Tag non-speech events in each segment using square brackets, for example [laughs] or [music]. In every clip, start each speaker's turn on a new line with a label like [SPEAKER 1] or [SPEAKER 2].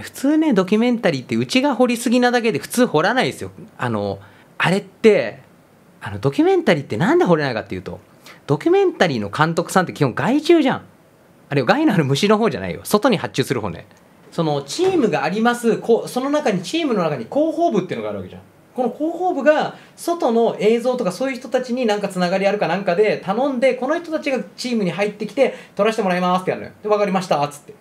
[SPEAKER 1] 普通ねドキュメンタリーってうちが掘りすぎなだけで普通掘らないですよあのあれってあのドキュメンタリーってなんで掘れないかっていうとドキュメンタリーの監督さんって基本害虫じゃんあれ害のある虫の方じゃないよ外に発注する方ねそのチームがありますこその中にチームの中に広報部っていうのがあるわけじゃんこの広報部が外の映像とかそういう人たちになんかつながりあるかなんかで頼んでこの人たちがチームに入ってきて撮らせてもらいますってやるのよで分かりましたっつって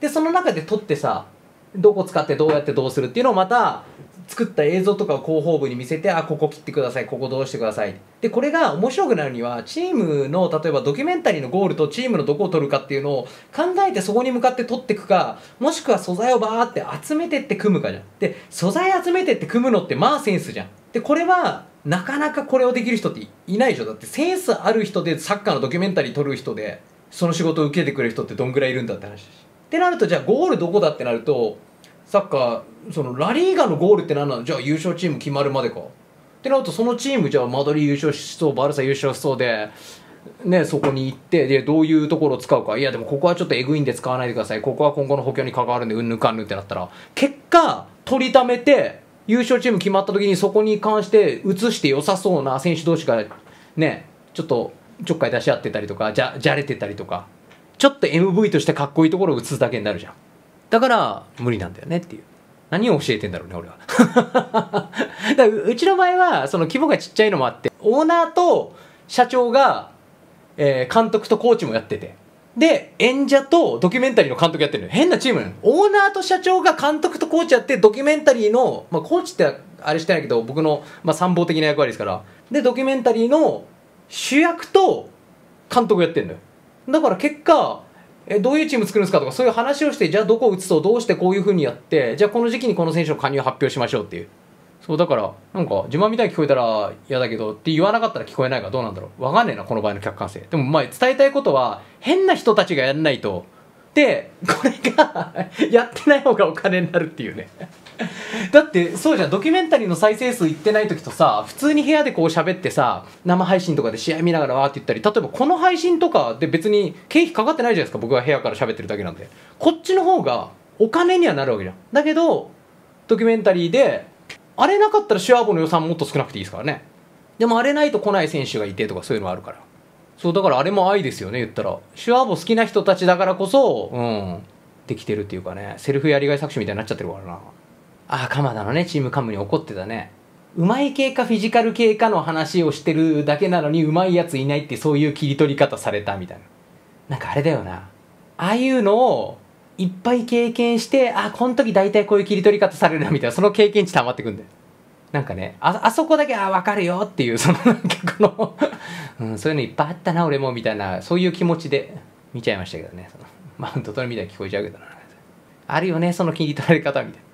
[SPEAKER 1] でその中で撮ってさどこ使ってどうやってどうするっていうのをまた作った映像とかを広報部に見せてあここ切ってくださいここどうしてくださいでこれが面白くなるにはチームの例えばドキュメンタリーのゴールとチームのどこを取るかっていうのを考えてそこに向かって取っていくかもしくは素材をバーって集めてって組むかじゃんで素材集めてって組むのってまあセンスじゃんでこれはなかなかこれをできる人っていないでしょだってセンスある人でサッカーのドキュメンタリー撮る人でその仕事を受けてくれる人ってどんぐらいいるんだって話だしってなるとじゃあゴールどこだってなるとサッカーそのラリーガのゴールって何なのじゃあ優勝チーム決まるまでかってなるとそのチームじゃあマドリー優勝しそうバルサ優勝しそうで。ね、そこに行ってでどういうところを使うかいやでもここはちょっとエグいんで使わないでくださいここは今後の補強に関わるんでうんぬかんぬってなったら結果取りためて優勝チーム決まった時にそこに関して移して良さそうな選手同士がねちょっとちょっかい出し合ってたりとかじゃじゃれてたりとかちょっと MV としてかっこいいところを映すだけになるじゃんだから無理なんだよねっていう何を教えてんだろうね俺は [laughs] だうちの場合はその規模がちっちゃいのもあってオーナーと社長が、えー、監督とコーチもやっててで演者とドキュメンタリーの監督やってる変なチームオーナーと社長が監督とコーチやってドキュメンタリーの、まあ、コーチってあれしてないけど僕の、まあ、参謀的な役割ですからでドキュメンタリーの主役と監督やってんのよだから結果えどういうチーム作るんですかとかそういう話をしてじゃあどこを打つとどうしてこういうふうにやってじゃあこの時期にこの選手の加入を発表しましょうっていうそうだからなんか自慢みたいに聞こえたら嫌だけどって言わなかったら聞こえないからどうなんだろう分かんねえなこの場合の客観性でもまあ伝えたいことは変な人たちがやんないとでこれがやってない方がお金になるっていうねだってそうじゃんドキュメンタリーの再生数いってない時とさ普通に部屋でこう喋ってさ生配信とかで試合見ながらわーって言ったり例えばこの配信とかで別に経費かかってないじゃないですか僕が部屋から喋ってるだけなんでこっちの方がお金にはなるわけじゃんだけどドキュメンタリーであれなかったらシュアーボの予算もっと少なくていいですからねでもあれないと来ない選手がいてとかそういうのあるからそうだからあれも愛ですよね言ったらシュアーボ好きな人たちだからこそうんできてるっていうかねセルフやりがい作詞みたいになっちゃってるからなああ、鎌田のね、チームカムに怒ってたね。うまい系かフィジカル系かの話をしてるだけなのにうまいやついないってそういう切り取り方されたみたいな。なんかあれだよな。ああいうのをいっぱい経験して、あ、この時大体こういう切り取り方されるなみたいな、その経験値溜まってくんだよ。なんかね、あ、あそこだけ、あ、わかるよっていう、そのなんかこの [laughs] うん、そういうのいっぱいあったな、俺も、みたいな、そういう気持ちで見ちゃいましたけどね。そのマウント取るみたいに聞こえちゃうけどな。あるよね、その切り取られ方みたいな。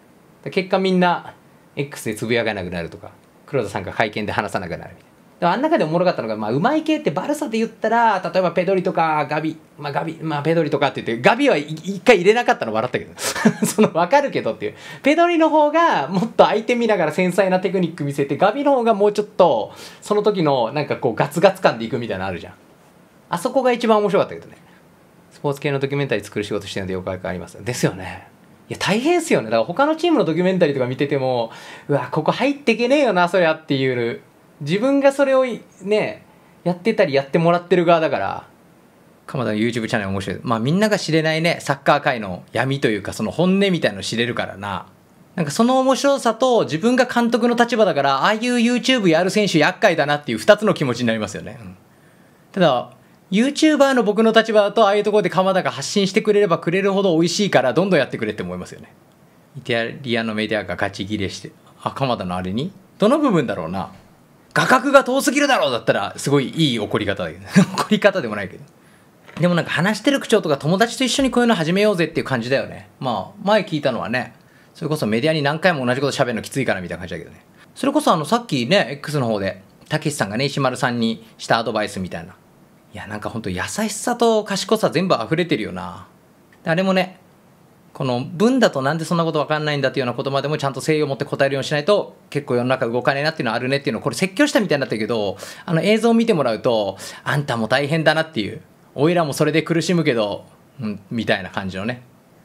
[SPEAKER 1] 結果みんな X でつぶやかなくなるとか黒田さんが会見で話さなくなるみたいな。であん中でおもろかったのが、まあ、うまい系ってバルサで言ったら、例えばペドリとかガビ、まあ、ガビ、まあ、ペドリとかって言って、ガビは一回入れなかったの笑ったけど、[laughs] その、わかるけどっていう。ペドリの方が、もっと相手見ながら繊細なテクニック見せて、ガビの方がもうちょっと、その時の、なんかこう、ガツガツ感でいくみたいなのあるじゃん。あそこが一番面白かったけどね。スポーツ系のドキュメンタリー作る仕事してるのでよくわかります。ですよね。いや、大変っすよね。だから他のチームのドキュメンタリーとか見てても、うわ、ここ入ってけねえよな、そりゃっていう、自分がそれをね、やってたりやってもらってる側だから。鎌田の YouTube チャンネル面白い。まあみんなが知れないね、サッカー界の闇というか、その本音みたいの知れるからな。なんかその面白さと自分が監督の立場だから、ああいう YouTube やる選手厄介だなっていう2つの気持ちになりますよね。うん、ただ、YouTuber の僕の立場だとああいうところで鎌田が発信してくれればくれるほど美味しいからどんどんやってくれって思いますよねイタリアのメディアがガチギレしてあ鎌田のあれにどの部分だろうな画角が遠すぎるだろうだったらすごいいい怒り方だけど [laughs] 怒り方でもないけどでもなんか話してる口調とか友達と一緒にこういうの始めようぜっていう感じだよねまあ前聞いたのはねそれこそメディアに何回も同じこと喋るのきついからみたいな感じだけどねそれこそあのさっきね X の方でたけしさんがね石丸さんにしたアドバイスみたいないやなんかほんと優しさと賢さ全部溢れてるよなあれもねこの文だとなんでそんなこと分かんないんだっていうようなことまでもちゃんと誠意を持って答えるようにしないと結構世の中動かねえなっていうのはあるねっていうのこれ説教したみたいになったけどあの映像を見てもらうとあんたも大変だなっていうおいらもそれで苦しむけど、うん、みたいな感じのね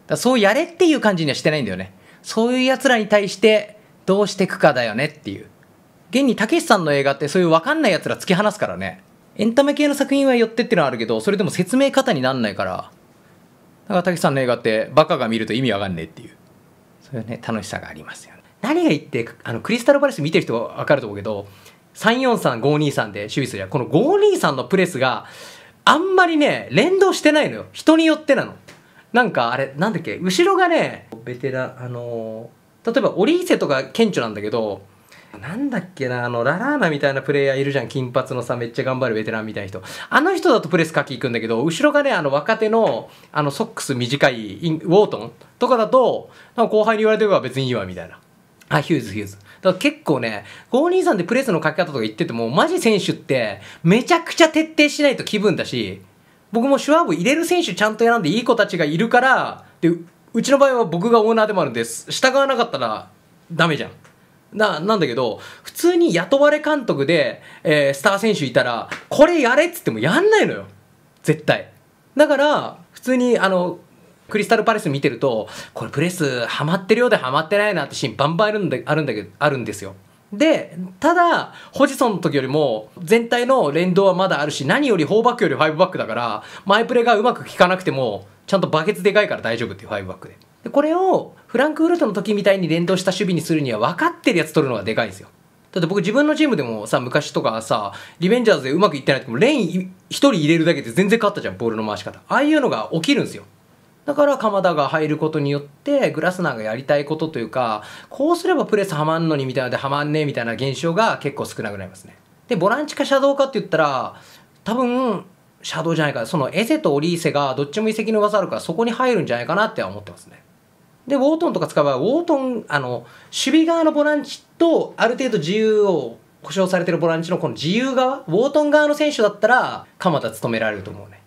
[SPEAKER 1] だそうやれっていう感じにはしてないんだよねそういうやつらに対してどうしていくかだよねっていう現にたけしさんの映画ってそういう分かんないやつら突き放すからねエンタメ系の作品は寄ってってのはあるけどそれでも説明方になんないからだからたさんの映画ってバカが見ると意味わかんねえっていうそういうね楽しさがありますよね何が言ってあのクリスタルパレス見てる人は分かると思うけど343523で守備するやこの523のプレスがあんまりね連動してないのよ人によってなのなんかあれなんだっけ後ろがねベテランあのー、例えばオリーセとか顕著なんだけどなんだっけな、あの、ララーナみたいなプレイヤーいるじゃん。金髪のさ、めっちゃ頑張るベテランみたいな人。あの人だとプレス書き行くんだけど、後ろがね、あの、若手の、あの、ソックス短いウォートンとかだと、なんか後輩に言われてるから別にいいわ、みたいな。あ、ヒューズ、ヒューズ。だから結構ね、523でプレスの書き方とか言ってても、マジ選手って、めちゃくちゃ徹底しないと気分だし、僕もシュワーブ入れる選手ちゃんと選んでいい子たちがいるから、で、うちの場合は僕がオーナーでもあるんです。従わなかったら、ダメじゃん。な、なんだけど、普通に雇われ監督で、えー、スター選手いたら、これやれっつってもやんないのよ。絶対。だから、普通に、あの、クリスタルパレス見てると、これプレスハマってるようでハマってないなってシーンバンバンあるんだ、あるんだけど、あるんですよ。で、ただ、ホジソンの時よりも、全体の連動はまだあるし、何より4バックより5バックだから、マイプレがうまく効かなくても、ちゃんとバケツでかいから大丈夫っていう5バックで。これをフランクフルトの時みたいに連動した守備にするには分かってるやつ取るのがでかいんですよ。だって僕自分のチームでもさ、昔とかさ、リベンジャーズでうまくいってない時も、レイン1人入れるだけで全然変わったじゃん、ボールの回し方。ああいうのが起きるんですよ。だから鎌田が入ることによってグラスナーがやりたいことというかこうすればプレスはまんのにみたいなのではまんねえみたいな現象が結構少なくなりますねでボランチかシャドウかって言ったら多分シャドウじゃないかそのエセとオリーセがどっちも遺跡の噂あるからそこに入るんじゃないかなって思ってますねでウォートンとか使えばウォートンあの守備側のボランチとある程度自由を保障されてるボランチのこの自由側ウォートン側の選手だったら鎌田務められると思うね。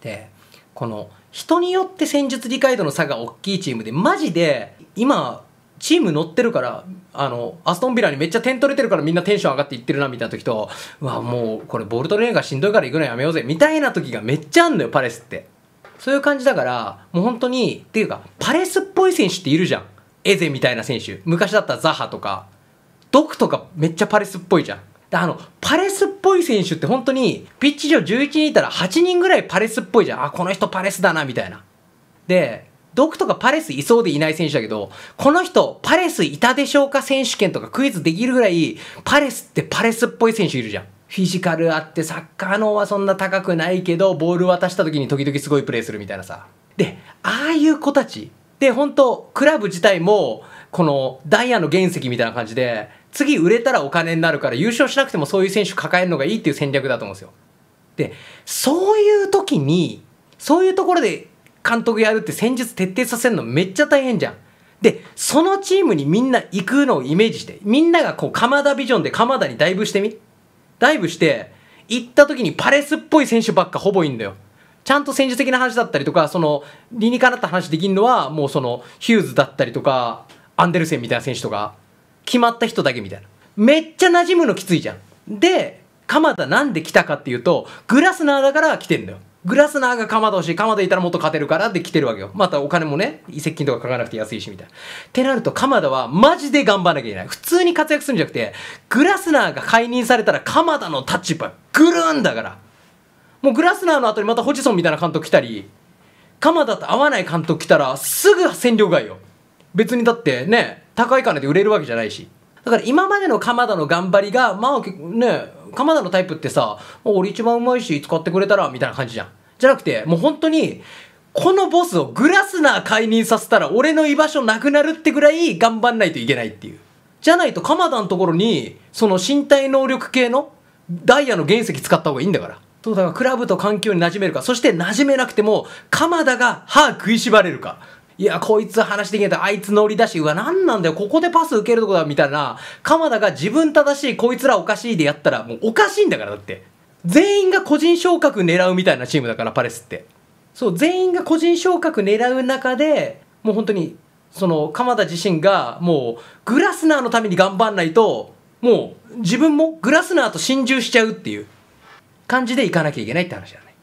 [SPEAKER 1] でこの人によって戦術理解度の差が大きいチームでマジで今チーム乗ってるからあのアストンビラにめっちゃ点取れてるからみんなテンション上がっていってるなみたいな時とうわもうこれボルトレーンがしんどいから行くのやめようぜみたいな時がめっちゃあんのよパレスってそういう感じだから、もう本当に、っていうか、パレスっぽい選手っているじゃん。エゼみたいな選手。昔だったらザハとか、ドクとかめっちゃパレスっぽいじゃん。あの、パレスっぽい選手って本当に、ピッチ上11人いたら8人ぐらいパレスっぽいじゃん。あ、この人パレスだな、みたいな。で、ドクとかパレスいそうでいない選手だけど、この人、パレスいたでしょうか選手権とかクイズできるぐらい、パレスってパレスっぽい選手いるじゃん。フィジカルあって、サッカーのはそんな高くないけど、ボール渡した時に時々すごいプレーするみたいなさ。で、ああいう子たち、で、本当クラブ自体も、このダイヤの原石みたいな感じで、次売れたらお金になるから優勝しなくてもそういう選手抱えるのがいいっていう戦略だと思うんですよ。で、そういう時に、そういうところで監督やるって戦術徹底させるのめっちゃ大変じゃん。で、そのチームにみんな行くのをイメージして、みんながこう、鎌田ビジョンで鎌田にダイブしてみ。ダイブして行った時にパレスっぽい選手ばっかほぼいいんだよちゃんと戦術的な話だったりとかその理にかなった話できるのはもうそのヒューズだったりとかアンデルセンみたいな選手とか決まった人だけみたいなめっちゃ馴染むのきついじゃんで鎌田なんで来たかっていうとグラスナーだから来てんだよグラスナーがかまどしかまどいたらもっと勝てるからって来てるわけよまたお金もね移籍金とかかかなくて安いしみたいなってなるとまどはマジで頑張らなきゃいけない普通に活躍するんじゃなくてグラスナーが解任されたらまどの立場ぐるんだからもうグラスナーの後にまたホジソンみたいな監督来たりま田と合わない監督来たらすぐ戦力外よ別にだってね高い金で売れるわけじゃないしだから今までの鎌田の頑張りがまあね鎌田のタイプってさ俺一番うまいし使ってくれたらみたいな感じじゃんじゃなくてもう本当にこのボスをグラスナー解任させたら俺の居場所なくなるってぐらい頑張んないといけないっていうじゃないと鎌田のところにその身体能力系のダイヤの原石使った方がいいんだからそうだからクラブと環境に馴染めるかそして馴染めなくても鎌田が歯食いしばれるかいや、こいつ話してきと、あいつ乗り出し、うわ、なんなんだよ、ここでパス受けるとこだ、みたいな、鎌田が自分正しい、こいつらおかしいでやったら、もうおかしいんだから、だって。全員が個人昇格狙うみたいなチームだから、パレスって。そう、全員が個人昇格狙う中で、もう本当に、その、鎌田自身が、もう、グラスナーのために頑張んないと、もう、自分もグラスナーと心中しちゃうっていう感じでいかなきゃいけないって話だ。